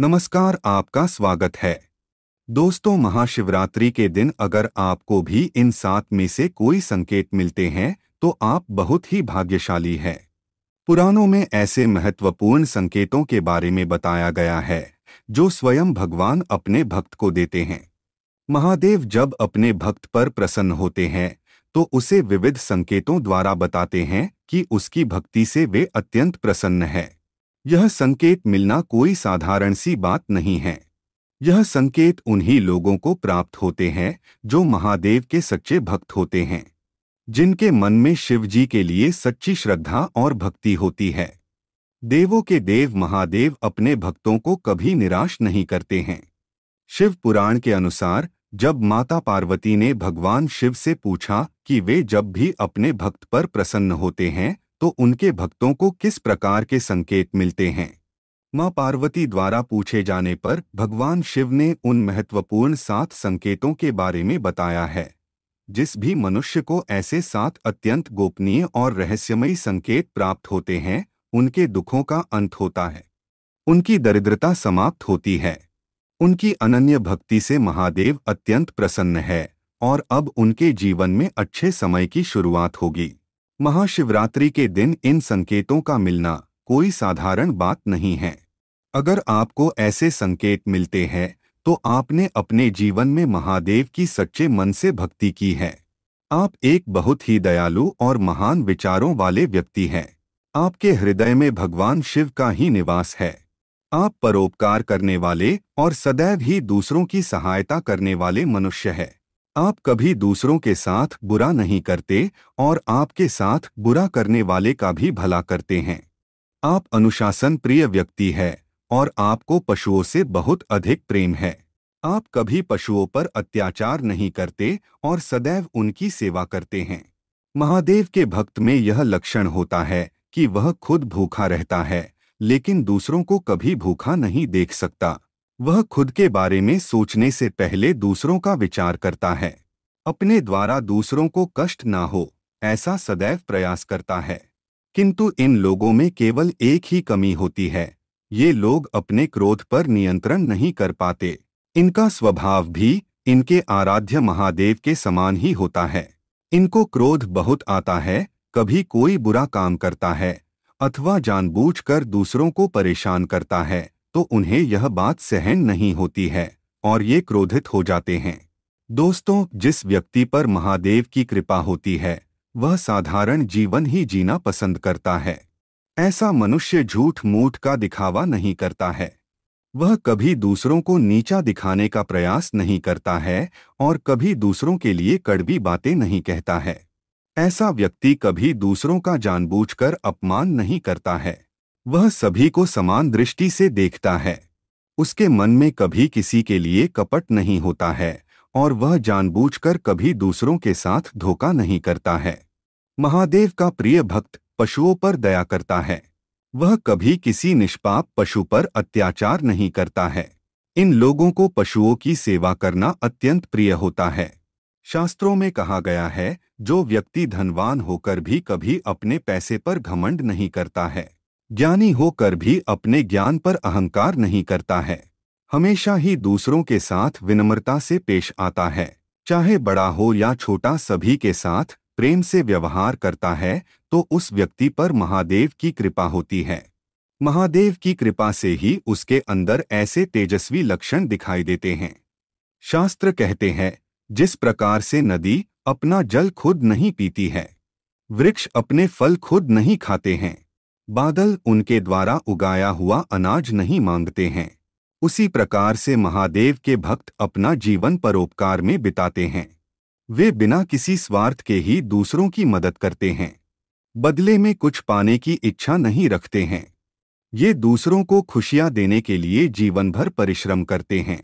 नमस्कार आपका स्वागत है दोस्तों महाशिवरात्रि के दिन अगर आपको भी इन सात में से कोई संकेत मिलते हैं तो आप बहुत ही भाग्यशाली हैं पुराणों में ऐसे महत्वपूर्ण संकेतों के बारे में बताया गया है जो स्वयं भगवान अपने भक्त को देते हैं महादेव जब अपने भक्त पर प्रसन्न होते हैं तो उसे विविध संकेतों द्वारा बताते हैं कि उसकी भक्ति से वे अत्यंत प्रसन्न हैं यह संकेत मिलना कोई साधारण सी बात नहीं है यह संकेत उन्हीं लोगों को प्राप्त होते हैं जो महादेव के सच्चे भक्त होते हैं जिनके मन में शिवजी के लिए सच्ची श्रद्धा और भक्ति होती है देवों के देव महादेव अपने भक्तों को कभी निराश नहीं करते हैं शिव पुराण के अनुसार जब माता पार्वती ने भगवान शिव से पूछा कि वे जब भी अपने भक्त पर प्रसन्न होते हैं तो उनके भक्तों को किस प्रकार के संकेत मिलते हैं मां पार्वती द्वारा पूछे जाने पर भगवान शिव ने उन महत्वपूर्ण सात संकेतों के बारे में बताया है जिस भी मनुष्य को ऐसे सात अत्यंत गोपनीय और रहस्यमयी संकेत प्राप्त होते हैं उनके दुखों का अंत होता है उनकी दरिद्रता समाप्त होती है उनकी अनन्य भक्ति से महादेव अत्यंत प्रसन्न है और अब उनके जीवन में अच्छे समय की शुरुआत होगी महाशिवरात्रि के दिन इन संकेतों का मिलना कोई साधारण बात नहीं है अगर आपको ऐसे संकेत मिलते हैं तो आपने अपने जीवन में महादेव की सच्चे मन से भक्ति की है आप एक बहुत ही दयालु और महान विचारों वाले व्यक्ति हैं आपके हृदय में भगवान शिव का ही निवास है आप परोपकार करने वाले और सदैव ही दूसरों की सहायता करने वाले मनुष्य हैं आप कभी दूसरों के साथ बुरा नहीं करते और आपके साथ बुरा करने वाले का भी भला करते हैं आप अनुशासन प्रिय व्यक्ति है और आपको पशुओं से बहुत अधिक प्रेम है आप कभी पशुओं पर अत्याचार नहीं करते और सदैव उनकी सेवा करते हैं महादेव के भक्त में यह लक्षण होता है कि वह खुद भूखा रहता है लेकिन दूसरों को कभी भूखा नहीं देख सकता वह खुद के बारे में सोचने से पहले दूसरों का विचार करता है अपने द्वारा दूसरों को कष्ट ना हो ऐसा सदैव प्रयास करता है किंतु इन लोगों में केवल एक ही कमी होती है ये लोग अपने क्रोध पर नियंत्रण नहीं कर पाते इनका स्वभाव भी इनके आराध्य महादेव के समान ही होता है इनको क्रोध बहुत आता है कभी कोई बुरा काम करता है अथवा जानबूझकर दूसरों को परेशान करता है तो उन्हें यह बात सहन नहीं होती है और ये क्रोधित हो जाते हैं दोस्तों जिस व्यक्ति पर महादेव की कृपा होती है वह साधारण जीवन ही जीना पसंद करता है ऐसा मनुष्य झूठ मूठ का दिखावा नहीं करता है वह कभी दूसरों को नीचा दिखाने का प्रयास नहीं करता है और कभी दूसरों के लिए कड़वी बातें नहीं कहता है ऐसा व्यक्ति कभी दूसरों का जानबूझकर अपमान नहीं करता है वह सभी को समान दृष्टि से देखता है उसके मन में कभी किसी के लिए कपट नहीं होता है और वह जानबूझकर कभी दूसरों के साथ धोखा नहीं करता है महादेव का प्रिय भक्त पशुओं पर दया करता है वह कभी किसी निष्पाप पशु पर अत्याचार नहीं करता है इन लोगों को पशुओं की सेवा करना अत्यंत प्रिय होता है शास्त्रों में कहा गया है जो व्यक्ति धनवान होकर भी कभी अपने पैसे पर घमंड नहीं करता है ज्ञानी होकर भी अपने ज्ञान पर अहंकार नहीं करता है हमेशा ही दूसरों के साथ विनम्रता से पेश आता है चाहे बड़ा हो या छोटा सभी के साथ प्रेम से व्यवहार करता है तो उस व्यक्ति पर महादेव की कृपा होती है महादेव की कृपा से ही उसके अंदर ऐसे तेजस्वी लक्षण दिखाई देते हैं शास्त्र कहते हैं जिस प्रकार से नदी अपना जल खुद नहीं पीती है वृक्ष अपने फल खुद नहीं खाते हैं बादल उनके द्वारा उगाया हुआ अनाज नहीं मांगते हैं उसी प्रकार से महादेव के भक्त अपना जीवन परोपकार में बिताते हैं वे बिना किसी स्वार्थ के ही दूसरों की मदद करते हैं बदले में कुछ पाने की इच्छा नहीं रखते हैं ये दूसरों को खुशियां देने के लिए जीवन भर परिश्रम करते हैं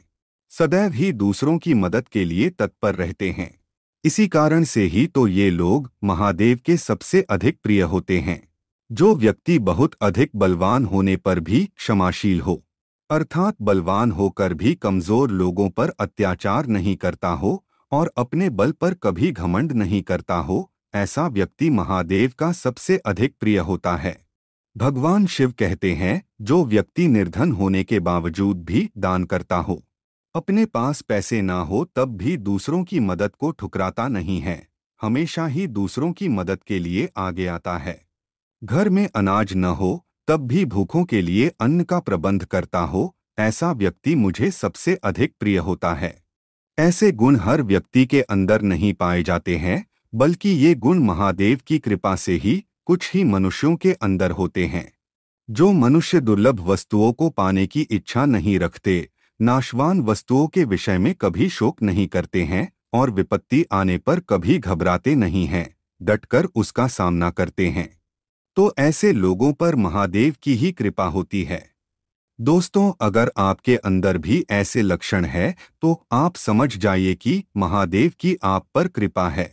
सदैव ही दूसरों की मदद के लिए तत्पर रहते हैं इसी कारण से ही तो ये लोग महादेव के सबसे अधिक प्रिय होते हैं जो व्यक्ति बहुत अधिक बलवान होने पर भी क्षमाशील हो अर्थात बलवान होकर भी कमजोर लोगों पर अत्याचार नहीं करता हो और अपने बल पर कभी घमंड नहीं करता हो ऐसा व्यक्ति महादेव का सबसे अधिक प्रिय होता है भगवान शिव कहते हैं जो व्यक्ति निर्धन होने के बावजूद भी दान करता हो अपने पास पैसे ना हो तब भी दूसरों की मदद को ठुकराता नहीं है हमेशा ही दूसरों की मदद के लिए आगे आता है घर में अनाज न हो तब भी भूखों के लिए अन्न का प्रबंध करता हो ऐसा व्यक्ति मुझे सबसे अधिक प्रिय होता है ऐसे गुण हर व्यक्ति के अंदर नहीं पाए जाते हैं बल्कि ये गुण महादेव की कृपा से ही कुछ ही मनुष्यों के अंदर होते हैं जो मनुष्य दुर्लभ वस्तुओं को पाने की इच्छा नहीं रखते नाशवान वस्तुओं के विषय में कभी शोक नहीं करते हैं और विपत्ति आने पर कभी घबराते नहीं हैं डटकर उसका सामना करते हैं तो ऐसे लोगों पर महादेव की ही कृपा होती है दोस्तों अगर आपके अंदर भी ऐसे लक्षण है तो आप समझ जाइए कि महादेव की आप पर कृपा है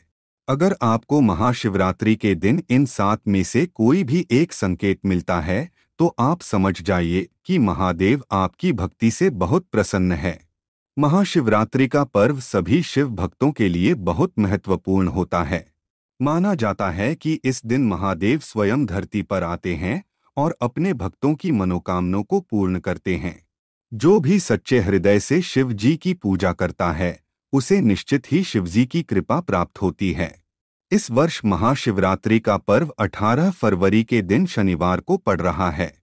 अगर आपको महाशिवरात्रि के दिन इन सात में से कोई भी एक संकेत मिलता है तो आप समझ जाइए कि महादेव आपकी भक्ति से बहुत प्रसन्न है महाशिवरात्रि का पर्व सभी शिव भक्तों के लिए बहुत महत्वपूर्ण होता है माना जाता है कि इस दिन महादेव स्वयं धरती पर आते हैं और अपने भक्तों की मनोकामनों को पूर्ण करते हैं जो भी सच्चे हृदय से शिव जी की पूजा करता है उसे निश्चित ही शिवजी की कृपा प्राप्त होती है इस वर्ष महाशिवरात्रि का पर्व 18 फरवरी के दिन शनिवार को पड़ रहा है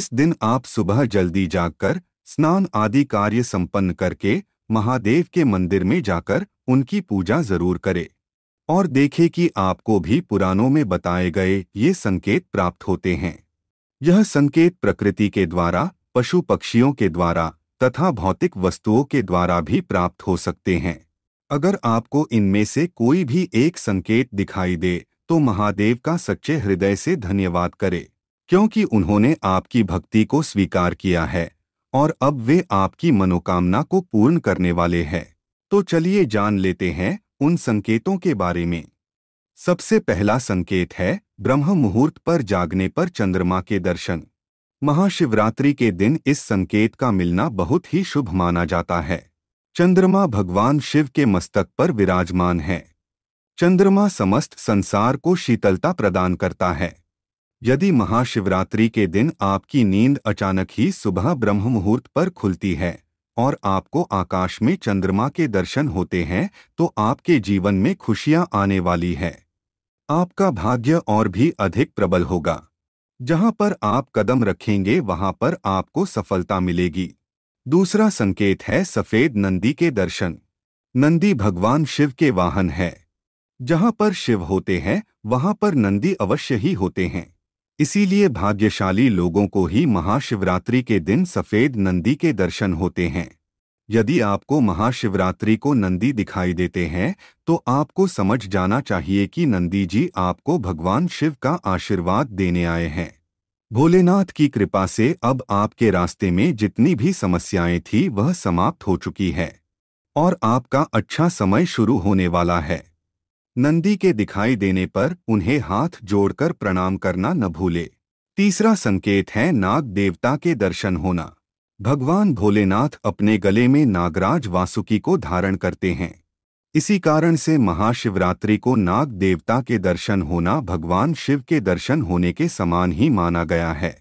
इस दिन आप सुबह जल्दी जागकर स्नान आदि कार्य संपन्न करके महादेव के मंदिर में जाकर उनकी पूजा जरूर करें और देखें कि आपको भी पुराणों में बताए गए ये संकेत प्राप्त होते हैं यह संकेत प्रकृति के द्वारा पशु पक्षियों के द्वारा तथा भौतिक वस्तुओं के द्वारा भी प्राप्त हो सकते हैं अगर आपको इनमें से कोई भी एक संकेत दिखाई दे तो महादेव का सच्चे हृदय से धन्यवाद करें क्योंकि उन्होंने आपकी भक्ति को स्वीकार किया है और अब वे आपकी मनोकामना को पूर्ण करने वाले हैं तो चलिए जान लेते हैं उन संकेतों के बारे में सबसे पहला संकेत है ब्रह्म मुहूर्त पर जागने पर चंद्रमा के दर्शन महाशिवरात्रि के दिन इस संकेत का मिलना बहुत ही शुभ माना जाता है चंद्रमा भगवान शिव के मस्तक पर विराजमान है चंद्रमा समस्त संसार को शीतलता प्रदान करता है यदि महाशिवरात्रि के दिन आपकी नींद अचानक ही सुबह ब्रह्म मुहूर्त पर खुलती है और आपको आकाश में चंद्रमा के दर्शन होते हैं तो आपके जीवन में खुशियां आने वाली है आपका भाग्य और भी अधिक प्रबल होगा जहां पर आप कदम रखेंगे वहां पर आपको सफलता मिलेगी दूसरा संकेत है सफेद नंदी के दर्शन नंदी भगवान शिव के वाहन है जहां पर शिव होते हैं वहां पर नंदी अवश्य ही होते हैं इसीलिए भाग्यशाली लोगों को ही महाशिवरात्रि के दिन सफ़ेद नंदी के दर्शन होते हैं यदि आपको महाशिवरात्रि को नंदी दिखाई देते हैं तो आपको समझ जाना चाहिए कि नंदी जी आपको भगवान शिव का आशीर्वाद देने आए हैं भोलेनाथ की कृपा से अब आपके रास्ते में जितनी भी समस्याएं थी वह समाप्त हो चुकी है और आपका अच्छा समय शुरू होने वाला है नंदी के दिखाई देने पर उन्हें हाथ जोड़कर प्रणाम करना न भूले तीसरा संकेत है नाग देवता के दर्शन होना भगवान भोलेनाथ अपने गले में नागराज वासुकी को धारण करते हैं इसी कारण से महाशिवरात्रि को नाग देवता के दर्शन होना भगवान शिव के दर्शन होने के समान ही माना गया है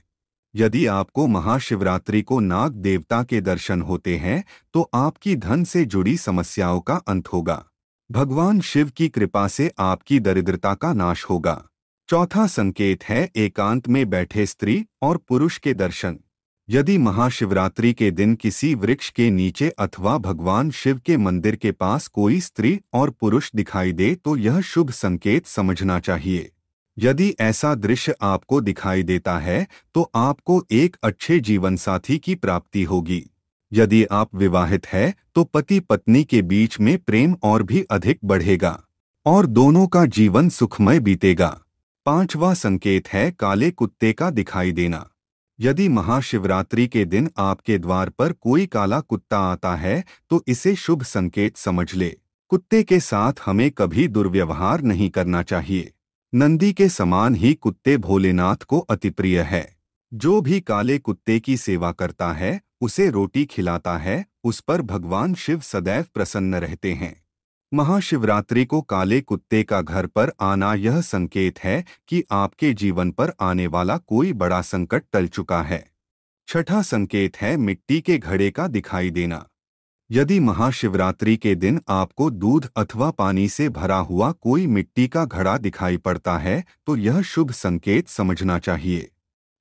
यदि आपको महाशिवरात्रि को नाग देवता के दर्शन होते हैं तो आपकी धन से जुड़ी समस्याओं का अंत होगा भगवान शिव की कृपा से आपकी दरिद्रता का नाश होगा चौथा संकेत है एकांत में बैठे स्त्री और पुरुष के दर्शन यदि महाशिवरात्रि के दिन किसी वृक्ष के नीचे अथवा भगवान शिव के मंदिर के पास कोई स्त्री और पुरुष दिखाई दे तो यह शुभ संकेत समझना चाहिए यदि ऐसा दृश्य आपको दिखाई देता है तो आपको एक अच्छे जीवनसाथी की प्राप्ति होगी यदि आप विवाहित हैं तो पति पत्नी के बीच में प्रेम और भी अधिक बढ़ेगा और दोनों का जीवन सुखमय बीतेगा पांचवा संकेत है काले कुत्ते का दिखाई देना यदि महाशिवरात्रि के दिन आपके द्वार पर कोई काला कुत्ता आता है तो इसे शुभ संकेत समझ ले कुत्ते के साथ हमें कभी दुर्व्यवहार नहीं करना चाहिए नंदी के समान ही कुत्ते भोलेनाथ को अतिप्रिय है जो भी काले कुत्ते की सेवा करता है उसे रोटी खिलाता है उस पर भगवान शिव सदैव प्रसन्न रहते हैं महाशिवरात्रि को काले कुत्ते का घर पर आना यह संकेत है कि आपके जीवन पर आने वाला कोई बड़ा संकट टल चुका है छठा संकेत है मिट्टी के घड़े का दिखाई देना यदि महाशिवरात्रि के दिन आपको दूध अथवा पानी से भरा हुआ कोई मिट्टी का घड़ा दिखाई पड़ता है तो यह शुभ संकेत समझना चाहिए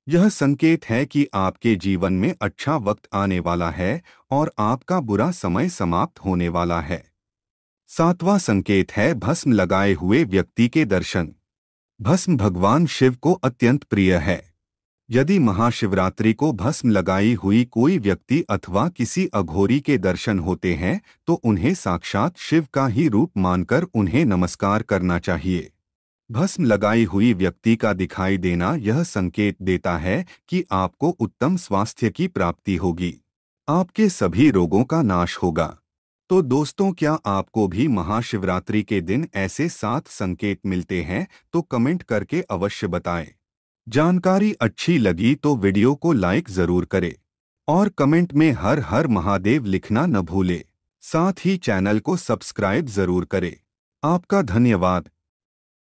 यह संकेत है कि आपके जीवन में अच्छा वक्त आने वाला है और आपका बुरा समय समाप्त होने वाला है सातवां संकेत है भस्म लगाए हुए व्यक्ति के दर्शन भस्म भगवान शिव को अत्यंत प्रिय है यदि महाशिवरात्रि को भस्म लगाई हुई कोई व्यक्ति अथवा किसी अघोरी के दर्शन होते हैं तो उन्हें साक्षात शिव का ही रूप मानकर उन्हें नमस्कार करना चाहिए भस्म लगाई हुई व्यक्ति का दिखाई देना यह संकेत देता है कि आपको उत्तम स्वास्थ्य की प्राप्ति होगी आपके सभी रोगों का नाश होगा तो दोस्तों क्या आपको भी महाशिवरात्रि के दिन ऐसे सात संकेत मिलते हैं तो कमेंट करके अवश्य बताएं। जानकारी अच्छी लगी तो वीडियो को लाइक जरूर करें और कमेंट में हर हर महादेव लिखना न भूले साथ ही चैनल को सब्सक्राइब जरूर करें आपका धन्यवाद